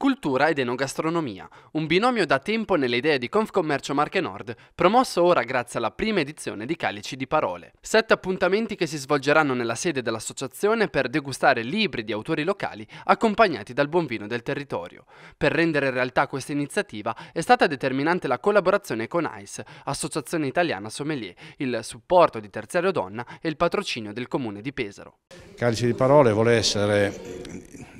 Cultura ed enogastronomia, un binomio da tempo nelle idee di Confcommercio Marche Nord, promosso ora grazie alla prima edizione di Calici di Parole. Sette appuntamenti che si svolgeranno nella sede dell'associazione per degustare libri di autori locali accompagnati dal buon vino del territorio. Per rendere realtà questa iniziativa è stata determinante la collaborazione con ICE, Associazione Italiana Sommelier, il supporto di Terziario Donna e il patrocinio del Comune di Pesaro. Calici di Parole vuole essere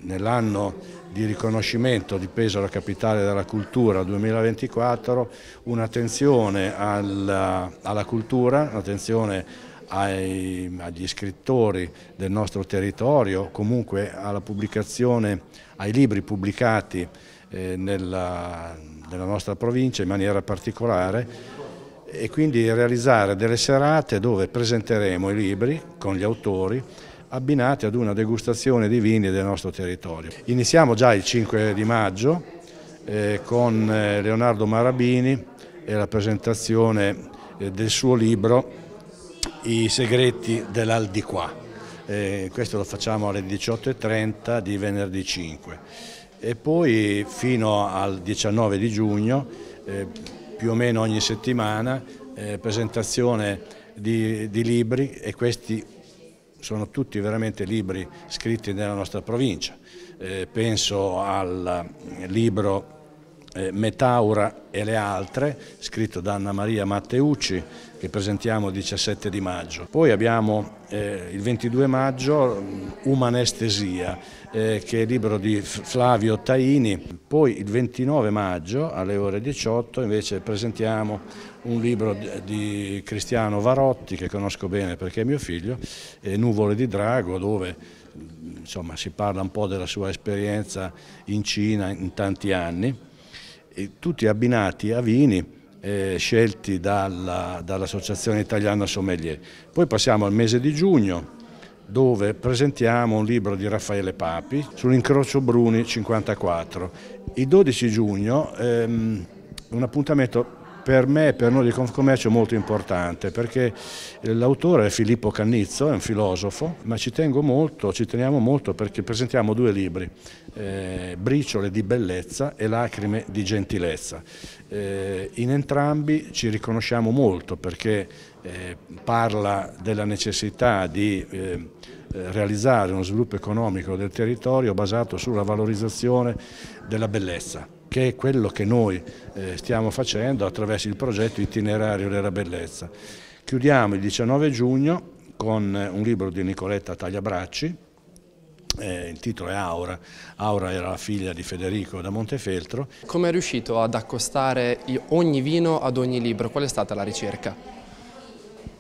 nell'anno di riconoscimento di Peso alla capitale della cultura 2024, un'attenzione alla, alla, cultura, un'attenzione ai, agli scrittori del nostro territorio, comunque alla pubblicazione, ai libri pubblicati eh, nella, nella nostra provincia in maniera particolare e quindi realizzare delle serate dove presenteremo i libri con gli autori abbinati ad una degustazione di vini del nostro territorio. Iniziamo già il 5 di maggio eh, con eh, Leonardo Marabini e la presentazione eh, del suo libro I segreti dell'Aldiquà. Eh, questo lo facciamo alle 18.30 di venerdì 5 e poi fino al 19 di giugno eh, più o meno ogni settimana eh, presentazione di, di libri e questi sono tutti veramente libri scritti nella nostra provincia. Eh, penso al eh, libro eh, Metaura e le altre, scritto da Anna Maria Matteucci, che presentiamo il 17 di maggio. Poi abbiamo eh, il 22 maggio mm, Umanestesia, eh, che è il libro di Flavio Taini. Poi il 29 maggio alle ore 18 invece presentiamo un libro di Cristiano Varotti, che conosco bene perché è mio figlio, eh, Nuvole di Drago, dove mm, insomma, si parla un po' della sua esperienza in Cina in tanti anni tutti abbinati a vini eh, scelti dall'Associazione dall Italiana Sommelier. Poi passiamo al mese di giugno dove presentiamo un libro di Raffaele Papi sull'incrocio Bruni 54. Il 12 giugno ehm, un appuntamento per me e per noi di Confcommercio molto importante perché eh, l'autore è Filippo Cannizzo, è un filosofo, ma ci tengo molto, ci teniamo molto perché presentiamo due libri, eh, Briciole di bellezza e Lacrime di gentilezza. Eh, in entrambi ci riconosciamo molto perché eh, parla della necessità di eh, eh, realizzare uno sviluppo economico del territorio basato sulla valorizzazione della bellezza che è quello che noi eh, stiamo facendo attraverso il progetto Itinerario della Bellezza. Chiudiamo il 19 giugno con eh, un libro di Nicoletta Tagliabracci, eh, il titolo è Aura, Aura era la figlia di Federico da Montefeltro. Come è riuscito ad accostare ogni vino ad ogni libro? Qual è stata la ricerca?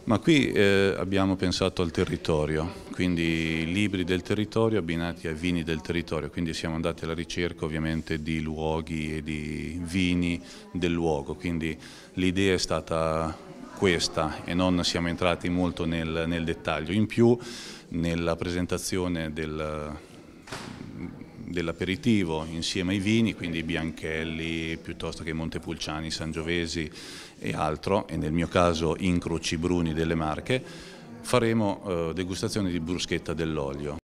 Ma qui eh, abbiamo pensato al territorio, quindi libri del territorio abbinati ai vini del territorio, quindi siamo andati alla ricerca ovviamente di luoghi e di vini del luogo, quindi l'idea è stata questa e non siamo entrati molto nel, nel dettaglio. In più nella presentazione del dell'aperitivo insieme ai vini, quindi Bianchelli piuttosto che Montepulciani, Sangiovesi e altro, e nel mio caso Incroci Bruni delle Marche, faremo eh, degustazione di bruschetta dell'olio.